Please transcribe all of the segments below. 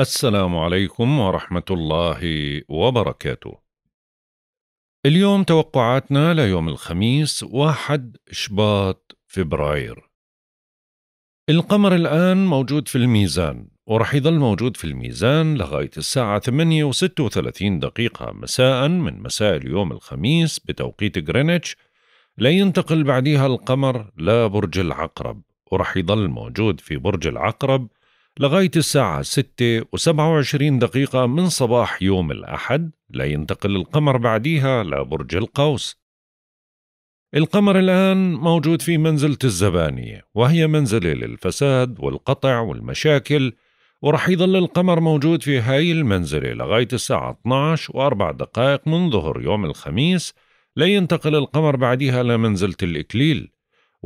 السلام عليكم ورحمة الله وبركاته. اليوم توقعاتنا ليوم الخميس 1 شباط فبراير. القمر الآن موجود في الميزان ورح يظل موجود في الميزان لغاية الساعة 8 و 36 دقيقة مساء من مساء اليوم الخميس بتوقيت غرينتش لينتقل بعديها القمر لبرج العقرب ورح يظل موجود في برج العقرب لغاية الساعة 6 و27 دقيقة من صباح يوم الأحد لينتقل القمر بعديها لبرج القوس القمر الآن موجود في منزلة الزبانية وهي منزلة للفساد والقطع والمشاكل ورح يظل القمر موجود في هاي المنزلة لغاية الساعة 12 وأربع دقائق من ظهر يوم الخميس لينتقل القمر بعدها لمنزلة الإكليل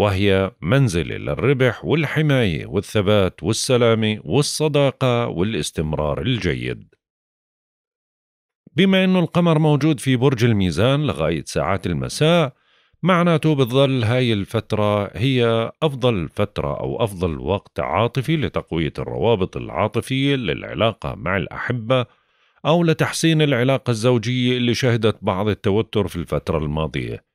وهي منزلة للربح والحماية والثبات والسلامة والصداقة والاستمرار الجيد بما أن القمر موجود في برج الميزان لغاية ساعات المساء معناته بتظل هاي الفترة هي أفضل فترة أو أفضل وقت عاطفي لتقوية الروابط العاطفية للعلاقة مع الأحبة أو لتحسين العلاقة الزوجية اللي شهدت بعض التوتر في الفترة الماضية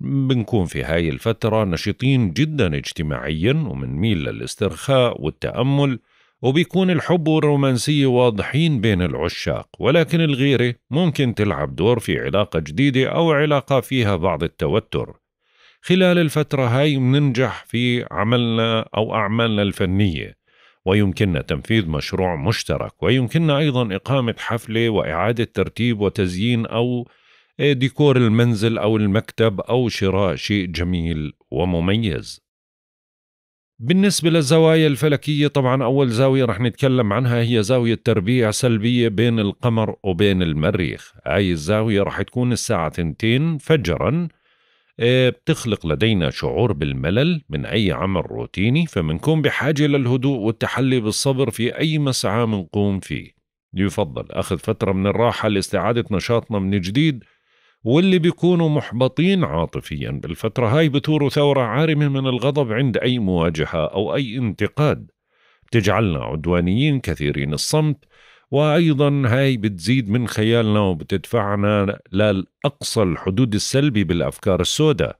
بنكون في هاي الفترة نشيطين جدا اجتماعيا ومنميل للاسترخاء والتأمل وبيكون الحب والرومانسية واضحين بين العشاق ولكن الغيرة ممكن تلعب دور في علاقة جديدة أو علاقة فيها بعض التوتر خلال الفترة هاي مننجح في عملنا أو أعمالنا الفنية ويمكننا تنفيذ مشروع مشترك ويمكننا أيضا إقامة حفلة وإعادة ترتيب وتزيين أو إيه ديكور المنزل أو المكتب أو شراء شيء جميل ومميز بالنسبة للزوايا الفلكية طبعا أول زاوية رح نتكلم عنها هي زاوية تربيع سلبية بين القمر وبين المريخ هاي الزاوية رح تكون الساعة تنتين فجراً إيه بتخلق لدينا شعور بالملل من أي عمل روتيني فمنكون بحاجة للهدوء والتحلي بالصبر في أي مسعى منقوم فيه يفضل أخذ فترة من الراحة لاستعادة نشاطنا من جديد واللي بيكونوا محبطين عاطفيا بالفترة هاي بتوروا ثورة عارمة من الغضب عند أي مواجهة أو أي انتقاد بتجعلنا عدوانيين كثيرين الصمت وأيضا هاي بتزيد من خيالنا وبتدفعنا لأقصى الحدود السلبي بالأفكار السوداء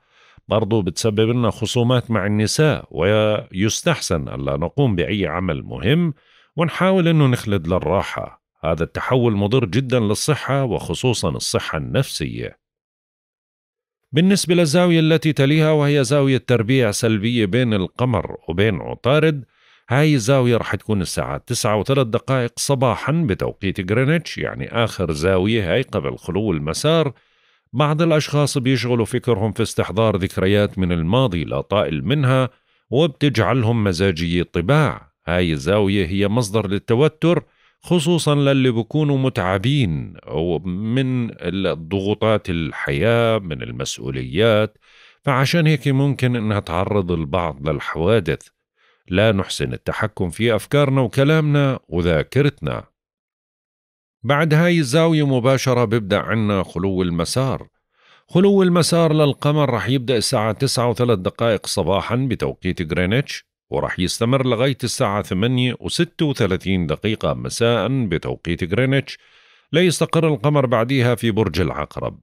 برضو بتسبب لنا خصومات مع النساء ويستحسن ألا نقوم بأي عمل مهم ونحاول أنه نخلد للراحة هذا التحول مضر جدا للصحة وخصوصا الصحة النفسية. بالنسبة للزاوية التي تليها وهي زاوية تربيع سلبية بين القمر وبين عطارد هاي الزاوية رح تكون الساعة 9 وثلاث دقائق صباحا بتوقيت غرينتش يعني آخر زاوية هاي قبل خلو المسار بعض الأشخاص بيشغلوا فكرهم في استحضار ذكريات من الماضي لا طائل منها وبتجعلهم مزاجي الطباع هاي الزاوية هي مصدر للتوتر خصوصا للي بكونوا متعبين من ضغوطات الحياة من المسؤوليات فعشان هيك ممكن أنها تعرض البعض للحوادث لا نحسن التحكم في أفكارنا وكلامنا وذاكرتنا بعد هاي الزاوية مباشرة بيبدأ عنا خلو المسار خلو المسار للقمر رح يبدأ الساعة 9 و3 دقائق صباحا بتوقيت غرينتش وراح يستمر لغاية الساعة 8 و36 دقيقة مساء بتوقيت غرينتش لا يستقر القمر بعدها في برج العقرب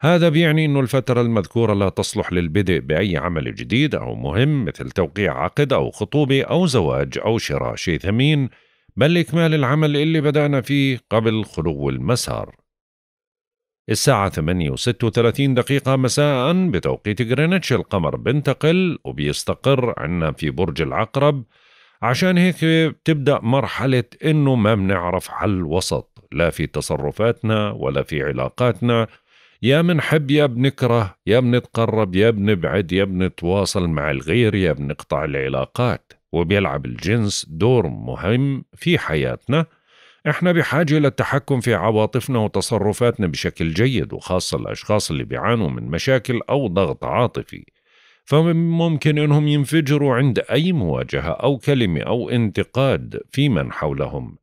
هذا بيعني أن الفترة المذكورة لا تصلح للبدء بأي عمل جديد أو مهم مثل توقيع عقد أو خطوبة أو زواج أو شراء شيء ثمين بل إكمال العمل اللي بدأنا فيه قبل خلو المسار الساعة 8 و36 دقيقة مساء بتوقيت غرينتش القمر بنتقل وبيستقر عنا في برج العقرب عشان هيك بتبدأ مرحلة إنه ما بنعرف حل وسط لا في تصرفاتنا ولا في علاقاتنا يا منحب يا بنكره يا بنتقرب يا بنبعد يا بنتواصل مع الغير يا بنقطع العلاقات وبيلعب الجنس دور مهم في حياتنا احنا بحاجة للتحكم في عواطفنا وتصرفاتنا بشكل جيد وخاصة الأشخاص اللي بيعانوا من مشاكل أو ضغط عاطفي فمن ممكن انهم ينفجروا عند اي مواجهه او كلمه او انتقاد في من حولهم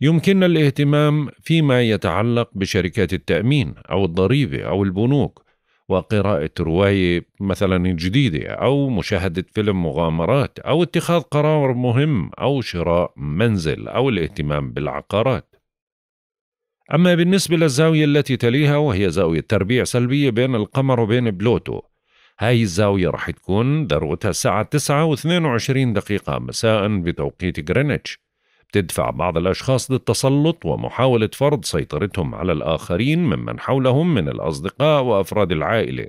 يمكننا الاهتمام فيما يتعلق بشركات التامين او الضريبه او البنوك وقراءة رواية مثلا جديدة أو مشاهدة فيلم مغامرات أو اتخاذ قرار مهم أو شراء منزل أو الاهتمام بالعقارات. أما بالنسبة للزاوية التي تليها وهي زاوية تربيع سلبية بين القمر وبين بلوتو هاي الزاوية رح تكون ذروتها الساعة 9 و22 دقيقة مساء بتوقيت غرينتش تدفع بعض الأشخاص للتسلط ومحاولة فرض سيطرتهم على الآخرين ممن حولهم من الأصدقاء وأفراد العائلة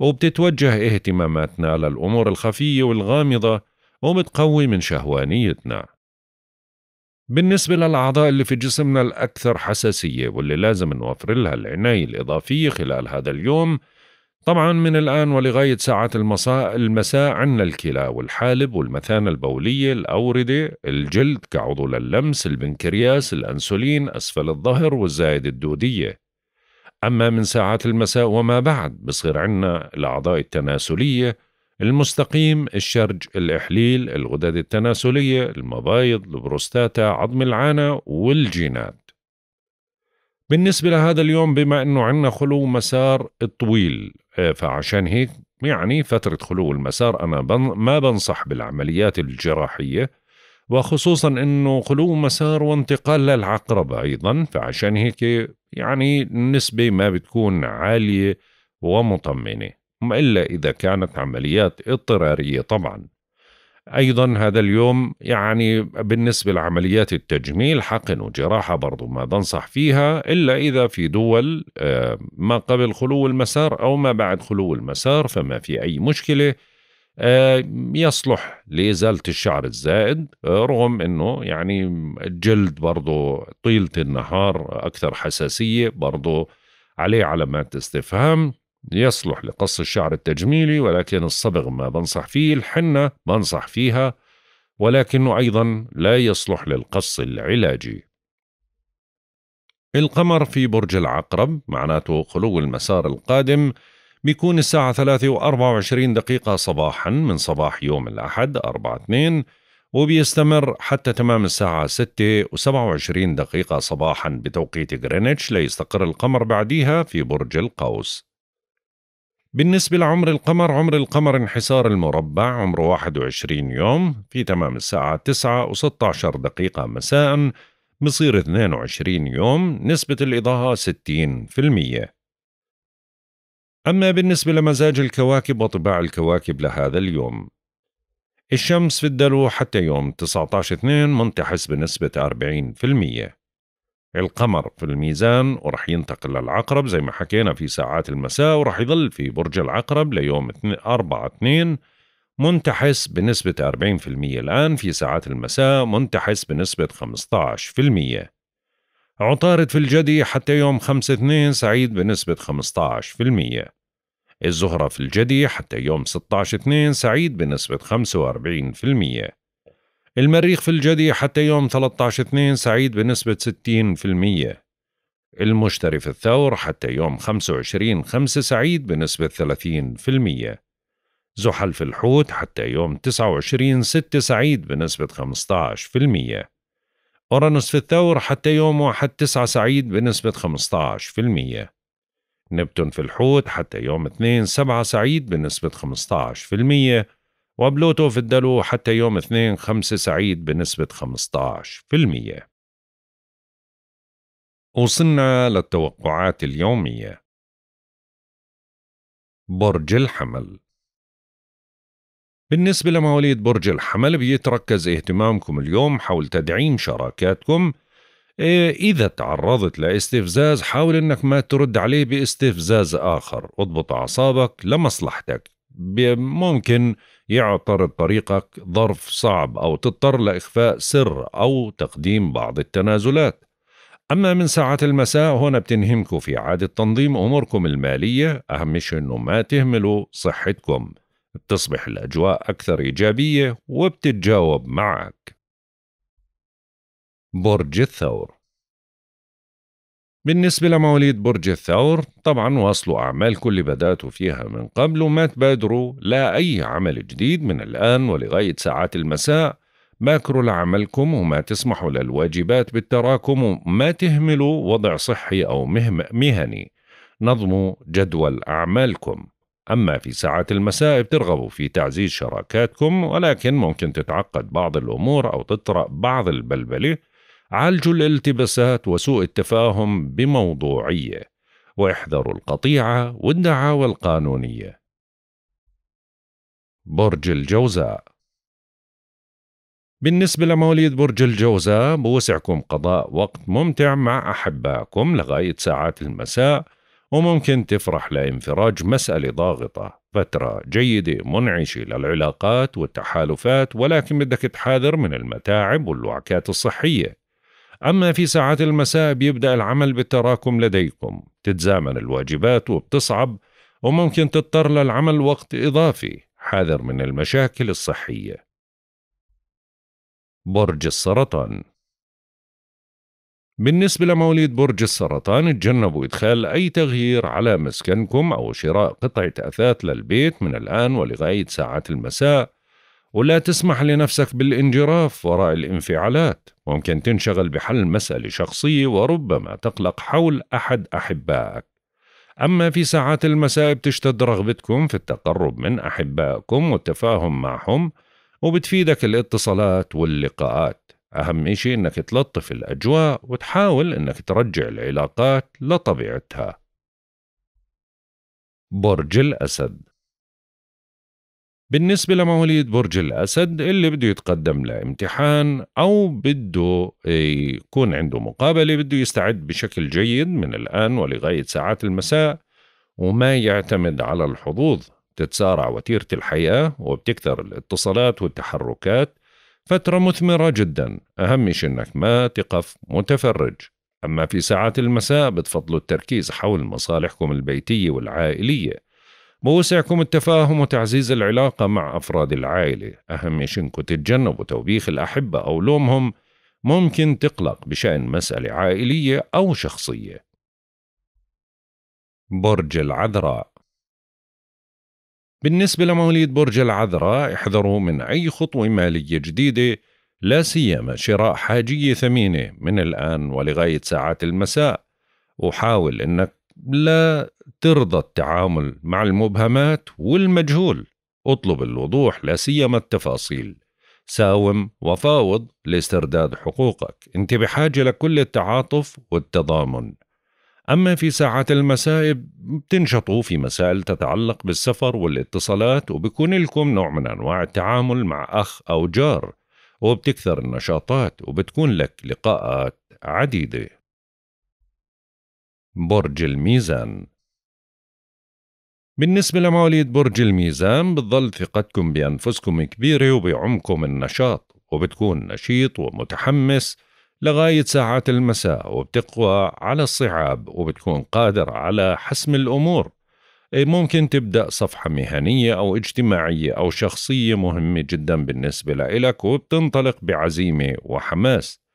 وبتتوجه اهتماماتنا للأمور الخفية والغامضة وبتقوي من شهوانيتنا بالنسبة للأعضاء اللي في جسمنا الأكثر حساسية واللي لازم نوفر لها العناية الإضافية خلال هذا اليوم طبعا من الآن ولغاية ساعات المساء, المساء عنا الكلى والحالب والمثانة البولية الأوردة الجلد كعضو للمس البنكرياس الأنسولين أسفل الظهر والزائد الدودية أما من ساعات المساء وما بعد بصير عنا الأعضاء التناسلية المستقيم الشرج الإحليل الغدد التناسلية المبايض البروستاتا عظم العانة والجينات بالنسبة لهذا اليوم بما أنه عندنا خلو مسار طويل آه، فعشان هيك يعني فترة خلو المسار أنا بن ما بنصح بالعمليات الجراحية وخصوصا أنه خلو مسار وانتقال للعقرب أيضا فعشان هيك يعني النسبة ما بتكون عالية ومطمنة إلا إذا كانت عمليات اضطرارية طبعاً أيضا هذا اليوم يعني بالنسبة لعمليات التجميل حقن وجراحة برضو ما بنصح فيها إلا إذا في دول آه، ما قبل خلو المسار أو ما بعد خلو المسار فما في أي مشكلة آه، يصلح لإزالة الشعر الزائد آه، رغم أنه يعني الجلد برضو طيلة النهار أكثر حساسية برضو عليه علامات استفهام يصلح لقص الشعر التجميلي ولكن الصبغ ما بنصح فيه الحنة بنصح فيها ولكنه أيضا لا يصلح للقص العلاجي القمر في برج العقرب معناته خلو المسار القادم بيكون الساعة 3 و24 دقيقة صباحا من صباح يوم الأحد 4 2 وبيستمر حتى تمام الساعة 6 و27 دقيقة صباحا بتوقيت غرينتش ليستقر القمر بعديها في برج القوس بالنسبة لعمر القمر عمر القمر انحسار المربع عمره 21 يوم في تمام الساعة 9 و16 دقيقة مساء بصير 22 يوم نسبة الإضاءة 60% أما بالنسبة لمزاج الكواكب وطباع الكواكب لهذا اليوم الشمس في الدلو حتى يوم 19/2 منتحس بنسبة 40% القمر في الميزان ورح ينتقل للعقرب زي ما حكينا في ساعات المساء ورح يظل في برج العقرب ليوم 4 2 منتحس بنسبة 40% الآن في ساعات المساء منتحس بنسبة 15% عطارد في الجدي حتى يوم 5 2 سعيد بنسبة 15% الزهرة في الجدي حتى يوم 16 2 سعيد بنسبة 45% المريخ في الجدي حتى يوم 13/2 سعيد بنسبة 60%. المشتري في الثور حتى يوم 25/5 سعيد بنسبة 30%. زحل في الحوت حتى يوم 29/6 سعيد بنسبة 15%. أورانوس في الثور حتى يوم 1 9 سعيد بنسبة 15% نبتون في الحوت حتى يوم 2 7 سعيد بنسبة وبلوتو الدلو حتى يوم 2 5 سعيد بنسبة 15% وصلنا للتوقعات اليومية برج الحمل بالنسبة لمواليد برج الحمل بيتركز اهتمامكم اليوم حول تدعيم شراكاتكم إيه، إذا تعرضت لاستفزاز حاول إنك ما ترد عليه باستفزاز آخر اضبط أعصابك لمصلحتك ممكن يعترض طريقك ظرف صعب أو تضطر لإخفاء سر أو تقديم بعض التنازلات أما من ساعات المساء هنا بتنهمكوا في عادة تنظيم أموركم المالية أهم شيء أنه ما تهملوا صحتكم بتصبح الأجواء أكثر إيجابية وبتتجاوب معك برج الثور بالنسبة لمواليد برج الثور طبعا واصلوا أعمالكم اللي بدأتوا فيها من قبل وما تبادروا لا أي عمل جديد من الآن ولغاية ساعات المساء باكروا لعملكم وما تسمحوا للواجبات بالتراكم وما تهملوا وضع صحي أو مهم مهني نظموا جدول أعمالكم أما في ساعات المساء بترغبوا في تعزيز شراكاتكم ولكن ممكن تتعقد بعض الأمور أو تطرأ بعض البلبلة عالجوا الالتباسات وسوء التفاهم بموضوعية واحذروا القطيعة والدعاوى القانونية برج الجوزاء بالنسبة لمواليد برج الجوزاء بوسعكم قضاء وقت ممتع مع أحبائكم لغاية ساعات المساء وممكن تفرح لانفراج مسألة ضاغطة فترة جيدة منعشة للعلاقات والتحالفات ولكن بدك تحاذر من المتاعب والوعكات الصحية أما في ساعات المساء بيبدأ العمل بالتراكم لديكم تتزامن الواجبات وبتصعب وممكن تضطر للعمل وقت إضافي حاذر من المشاكل الصحية برج السرطان بالنسبة لمواليد برج السرطان تجنبوا إدخال أي تغيير على مسكنكم أو شراء قطعة أثاث للبيت من الآن ولغاية ساعات المساء ولا تسمح لنفسك بالانجراف وراء الانفعالات ممكن تنشغل بحل مسألة شخصية وربما تقلق حول أحد أحبائك أما في ساعات المساء بتشتد رغبتكم في التقرب من أحبائكم والتفاهم معهم وبتفيدك الاتصالات واللقاءات أهم شيء أنك تلطف الأجواء وتحاول أنك ترجع العلاقات لطبيعتها برج الأسد بالنسبة لمواليد برج الأسد اللي بده يتقدم لامتحان أو بده يكون عنده مقابلة بده يستعد بشكل جيد من الآن ولغاية ساعات المساء وما يعتمد على الحظوظ تتسارع وتيرة الحياة وبتكثر الاتصالات والتحركات فترة مثمرة جدا أهم شيء أنك ما تقف متفرج أما في ساعات المساء بتفضلوا التركيز حول مصالحكم البيتية والعائلية بوسعكم التفاهم وتعزيز العلاقة مع أفراد العائلة أهم شيء إنكم تتجنبوا توبيخ الأحبة أو لومهم ممكن تقلق بشأن مسألة عائلية أو شخصية برج العذراء بالنسبة لمواليد برج العذراء احذروا من أي خطوة مالية جديدة لا سيما شراء حاجية ثمينة من الآن ولغاية ساعات المساء وحاول أنك لا ترضى التعامل مع المبهمات والمجهول اطلب الوضوح لا سيما التفاصيل ساوم وفاوض لاسترداد حقوقك انت بحاجة لكل التعاطف والتضامن أما في ساعات المساء بتنشطوا في مسائل تتعلق بالسفر والاتصالات وبكون لكم نوع من أنواع التعامل مع أخ أو جار وبتكثر النشاطات وبتكون لك لقاءات عديده برج الميزان بالنسبة لمواليد برج الميزان بتظل ثقتكم بأنفسكم كبيرة وبعمقم النشاط وبتكون نشيط ومتحمس لغاية ساعات المساء وبتقوى على الصعاب وبتكون قادر على حسم الأمور إيه، ممكن تبدأ صفحة مهنية أو اجتماعية أو شخصية مهمة جدا بالنسبة لإلك وبتنطلق بعزيمة وحماس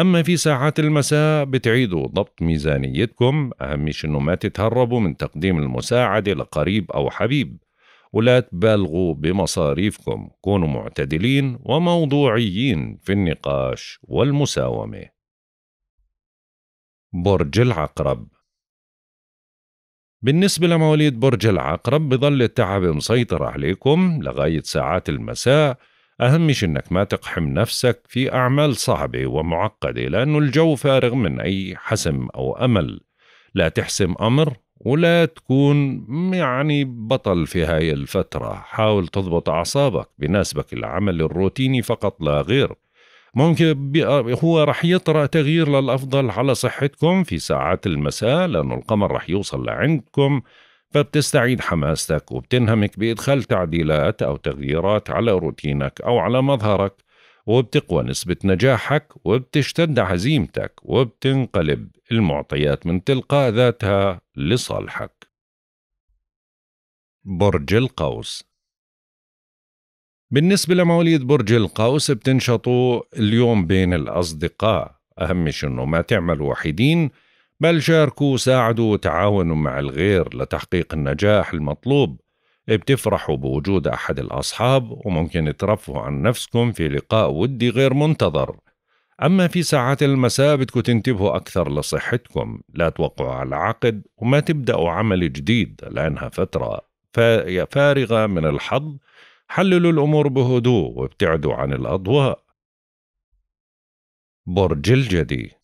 أما في ساعات المساء بتعيدوا ضبط ميزانيتكم أهم شي إنه ما تتهربوا من تقديم المساعدة لقريب أو حبيب ولا تبالغوا بمصاريفكم كونوا معتدلين وموضوعيين في النقاش والمساومة برج العقرب بالنسبة لمواليد برج العقرب بظل التعب مسيطر عليكم لغاية ساعات المساء أهم شيء أنك ما تقحم نفسك في أعمال صعبة ومعقدة لأنه الجو فارغ من أي حسم أو أمل لا تحسم أمر ولا تكون يعني بطل في هاي الفترة حاول تضبط أعصابك بناسبك العمل الروتيني فقط لا غير ممكن هو رح يطرأ تغيير للأفضل على صحتكم في ساعات المساء لأنه القمر رح يوصل لعندكم فبتستعيد حماستك وبتنهمك بإدخال تعديلات أو تغييرات على روتينك أو على مظهرك وبتقوى نسبة نجاحك وبتشتد عزيمتك وبتنقلب المعطيات من تلقاء ذاتها لصالحك برج القوس بالنسبة لمواليد برج القوس بتنشطوا اليوم بين الأصدقاء أهم شنو إنه ما تعملوا وحيدين بل شاركوا وساعدوا وتعاونوا مع الغير لتحقيق النجاح المطلوب بتفرحوا بوجود أحد الأصحاب وممكن ترفهوا عن نفسكم في لقاء ودي غير منتظر أما في ساعات المساء بدكم تنتبهوا أكثر لصحتكم لا توقعوا على عقد وما تبدأوا عمل جديد لأنها فترة فارغة من الحظ حللوا الأمور بهدوء وابتعدوا عن الأضواء برج الجدي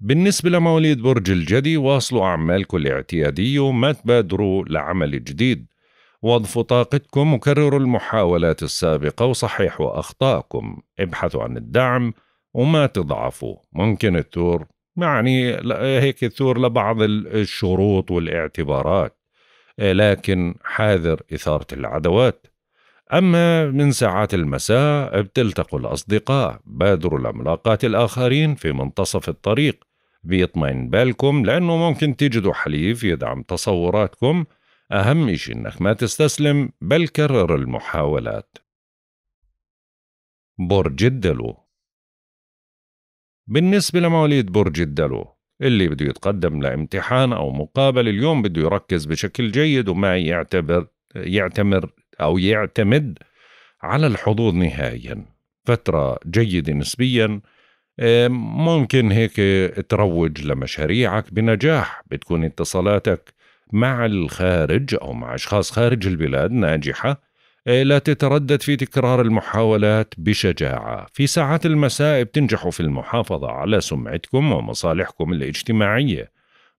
بالنسبة لمواليد برج الجدي واصلوا أعمالكم الاعتيادية وما تبادروا لعمل جديد وظفوا طاقتكم وكرروا المحاولات السابقة وصححوا أخطائكم ابحثوا عن الدعم وما تضعفوا ممكن تثور يعني هيك تثور لبعض الشروط والاعتبارات لكن حاذر إثارة العدوات أما من ساعات المساء بتلتقوا الأصدقاء بادروا لملاقات الآخرين في منتصف الطريق بيطمئن بالكم لأنه ممكن تجدوا حليف يدعم تصوراتكم أهم إشي إنك ما تستسلم بل كرر المحاولات برج الدلو بالنسبة لمواليد برج الدلو اللي بده يتقدم لامتحان أو مقابل اليوم بده يركز بشكل جيد وما يعتبر يعتمر أو يعتمد على الحظوظ نهائيا فترة جيدة نسبيا إيه، ممكن هيك تروج لمشاريعك بنجاح بتكون اتصالاتك مع الخارج أو مع أشخاص خارج البلاد ناجحة إيه، لا تتردد في تكرار المحاولات بشجاعة في ساعات المساء بتنجحوا في المحافظة على سمعتكم ومصالحكم الاجتماعية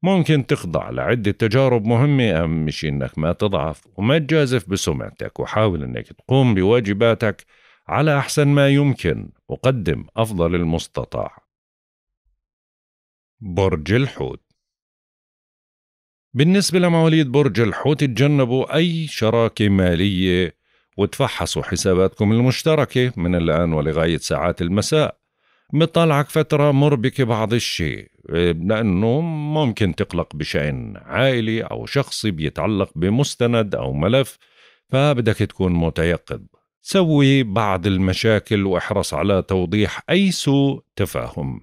ممكن تخضع لعدة تجارب مهمة أهم مش إنك ما تضعف وما تجازف بسمعتك وحاول إنك تقوم بواجباتك على أحسن ما يمكن أقدم أفضل المستطاع برج الحوت بالنسبة لمواليد برج الحوت اتجنبوا أي شراكة مالية وتفحصوا حساباتكم المشتركة من الآن ولغاية ساعات المساء مطالعك فترة مربكة بعض الشيء لأنه ممكن تقلق بشأن عائلي أو شخصي بيتعلق بمستند أو ملف فبدك تكون متيقظ سوي بعض المشاكل واحرص على توضيح أي سوء تفاهم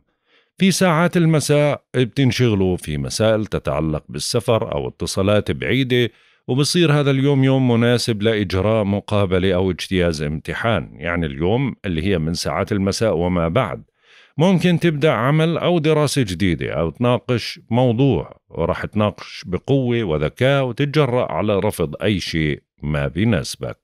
في ساعات المساء بتنشغلوا في مسائل تتعلق بالسفر أو اتصالات بعيدة وبصير هذا اليوم يوم مناسب لإجراء مقابلة أو اجتياز امتحان يعني اليوم اللي هي من ساعات المساء وما بعد ممكن تبدأ عمل أو دراسة جديدة أو تناقش موضوع وراح تناقش بقوة وذكاء وتتجرأ على رفض أي شيء ما بيناسبك